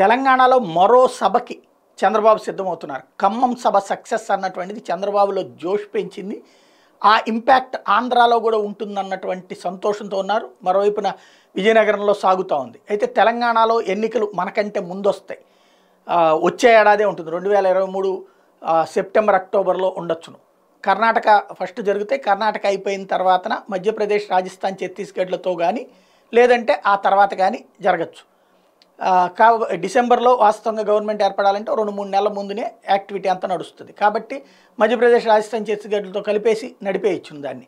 తెలంగాణలో మరో సభకి చంద్రబాబు సిద్ధమవుతున్నారు ఖమ్మం సభ సక్సెస్ అన్నటువంటిది చంద్రబాబులో జోష్ పెంచింది ఆ ఇంపాక్ట్ ఆంధ్రాలో కూడా ఉంటుందన్నటువంటి సంతోషంతో ఉన్నారు మరోవైపున విజయనగరంలో సాగుతూ ఉంది అయితే తెలంగాణలో ఎన్నికలు మనకంటే ముందొస్తాయి వచ్చే ఏడాదే ఉంటుంది రెండు వేల ఇరవై మూడు సెప్టెంబర్ అక్టోబర్లో ఉండొచ్చును కర్ణాటక ఫస్ట్ జరిగితే కర్ణాటక అయిపోయిన తర్వాతన మధ్యప్రదేశ్ రాజస్థాన్ ఛత్తీస్గఢ్లతో కానీ లేదంటే ఆ తర్వాత కానీ జరగచ్చు కా డిసెంబర్లో వాస్తవంగా గవర్నమెంట్ ఏర్పడాలంటే రెండు మూడు నెలల ముందునే యాక్టివిటీ అంతా నడుస్తుంది కాబట్టి మధ్యప్రదేశ్ రాజస్థాన్ ఛత్తీస్గఢ్లతో కలిపేసి నడిపేయచ్చు దాన్ని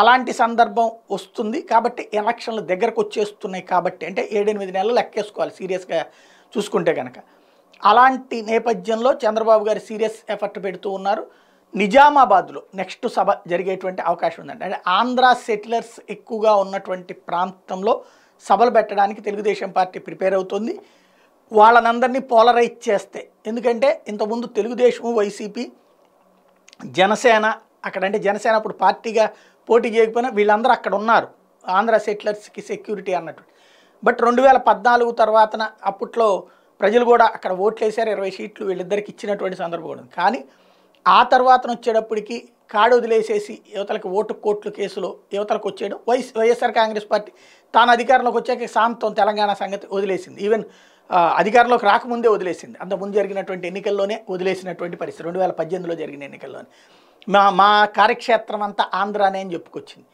అలాంటి సందర్భం వస్తుంది కాబట్టి ఎలక్షన్లు దగ్గరకు వచ్చేస్తున్నాయి కాబట్టి అంటే ఏడెనిమిది నెలలు లెక్కేసుకోవాలి సీరియస్గా చూసుకుంటే కనుక అలాంటి నేపథ్యంలో చంద్రబాబు గారు సీరియస్ ఎఫర్ట్ పెడుతూ ఉన్నారు నిజామాబాద్లో నెక్స్ట్ సభ జరిగేటువంటి అవకాశం ఉందండి అంటే ఆంధ్ర సెటిలర్స్ ఎక్కువగా ఉన్నటువంటి ప్రాంతంలో సభలు పెట్టడానికి తెలుగుదేశం పార్టీ ప్రిపేర్ అవుతుంది వాళ్ళనందరినీ పోలరైజ్ చేస్తే ఎందుకంటే ఇంతకుముందు తెలుగుదేశం వైసీపీ జనసేన అక్కడంటే జనసేన అప్పుడు పార్టీగా పోటీ చేయకపోయినా వీళ్ళందరూ అక్కడ ఉన్నారు ఆంధ్ర సెటిలర్స్కి సెక్యూరిటీ అన్నట్టు బట్ రెండు వేల పద్నాలుగు తర్వాతన అప్పట్లో ప్రజలు కూడా అక్కడ వేశారు ఇరవై సీట్లు వీళ్ళిద్దరికి ఇచ్చినటువంటి సందర్భం కానీ ఆ తర్వాత వచ్చేటప్పటికి కాడు వదిలేసేసి యువతలకు ఓటు కోట్లు కేసులో యువతలకు వచ్చేయడం వైఎస్ వైఎస్ఆర్ కాంగ్రెస్ పార్టీ తాను అధికారంలోకి వచ్చాక సాంతం తెలంగాణ సంగతి వదిలేసింది ఈవెన్ అధికారంలోకి రాకముందే వదిలేసింది అంతకుముందు జరిగినటువంటి ఎన్నికల్లోనే వదిలేసినటువంటి పరిస్థితి రెండు వేల పద్దెనిమిదిలో జరిగిన ఎన్నికల్లోనే మా మా కార్యక్షేత్రం అంతా ఆంధ్రానే అని చెప్పుకొచ్చింది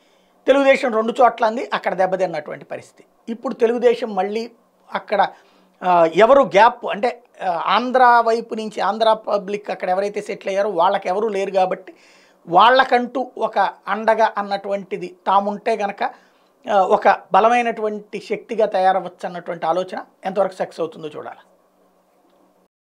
తెలుగుదేశం రెండు చోట్ల అంది అక్కడ దెబ్బతిన్నటువంటి పరిస్థితి ఇప్పుడు తెలుగుదేశం మళ్ళీ అక్కడ ఎవరు గ్యాప్ అంటే ఆంధ్ర వైపు నుంచి ఆంధ్ర పబ్లిక్ అక్కడ ఎవరైతే సెటిల్ అయ్యారో వాళ్ళకి ఎవరూ లేరు కాబట్టి వాళ్ళకంటూ ఒక అండగా అన్నటువంటిది తాముంటే గనక ఒక బలమైనటువంటి శక్తిగా తయారవచ్చు అన్నటువంటి ఆలోచన ఎంతవరకు సక్సెస్ అవుతుందో చూడాలి